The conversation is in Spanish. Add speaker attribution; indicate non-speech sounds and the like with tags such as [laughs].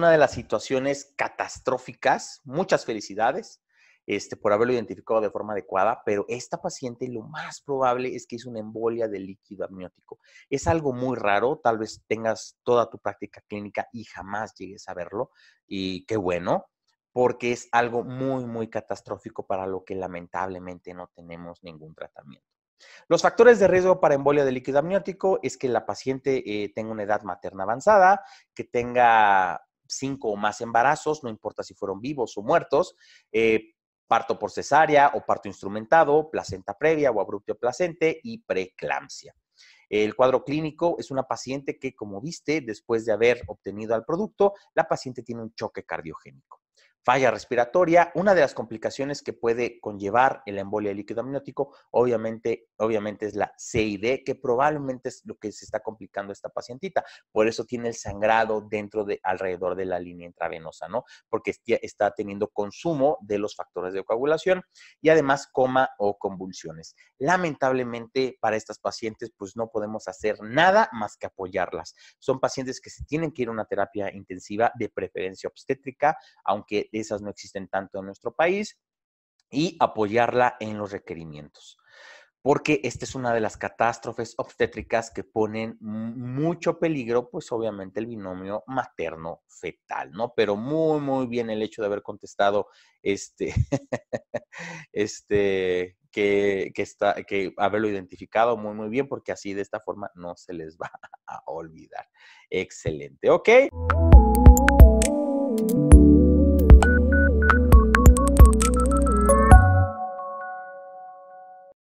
Speaker 1: una de las situaciones catastróficas. Muchas felicidades este, por haberlo identificado de forma adecuada, pero esta paciente lo más probable es que es una embolia de líquido amniótico. Es algo muy raro, tal vez tengas toda tu práctica clínica y jamás llegues a verlo, y qué bueno, porque es algo muy, muy catastrófico para lo que lamentablemente no tenemos ningún tratamiento. Los factores de riesgo para embolia de líquido amniótico es que la paciente eh, tenga una edad materna avanzada, que tenga cinco o más embarazos, no importa si fueron vivos o muertos, eh, parto por cesárea o parto instrumentado, placenta previa o abrupto placente y preeclampsia. El cuadro clínico es una paciente que, como viste, después de haber obtenido al producto, la paciente tiene un choque cardiogénico falla respiratoria. Una de las complicaciones que puede conllevar el embolia líquido amniótico, obviamente, obviamente es la CID, que probablemente es lo que se está complicando esta pacientita. Por eso tiene el sangrado dentro de alrededor de la línea intravenosa, ¿no? Porque está teniendo consumo de los factores de coagulación y además coma o convulsiones. Lamentablemente para estas pacientes, pues no podemos hacer nada más que apoyarlas. Son pacientes que se tienen que ir a una terapia intensiva de preferencia obstétrica, aunque esas no existen tanto en nuestro país, y apoyarla en los requerimientos. Porque esta es una de las catástrofes obstétricas que ponen mucho peligro, pues obviamente el binomio materno-fetal, ¿no? Pero muy, muy bien el hecho de haber contestado este, [laughs] este, que, que, está, que haberlo identificado muy, muy bien, porque así de esta forma no se les va [laughs] a olvidar. Excelente, ¿ok?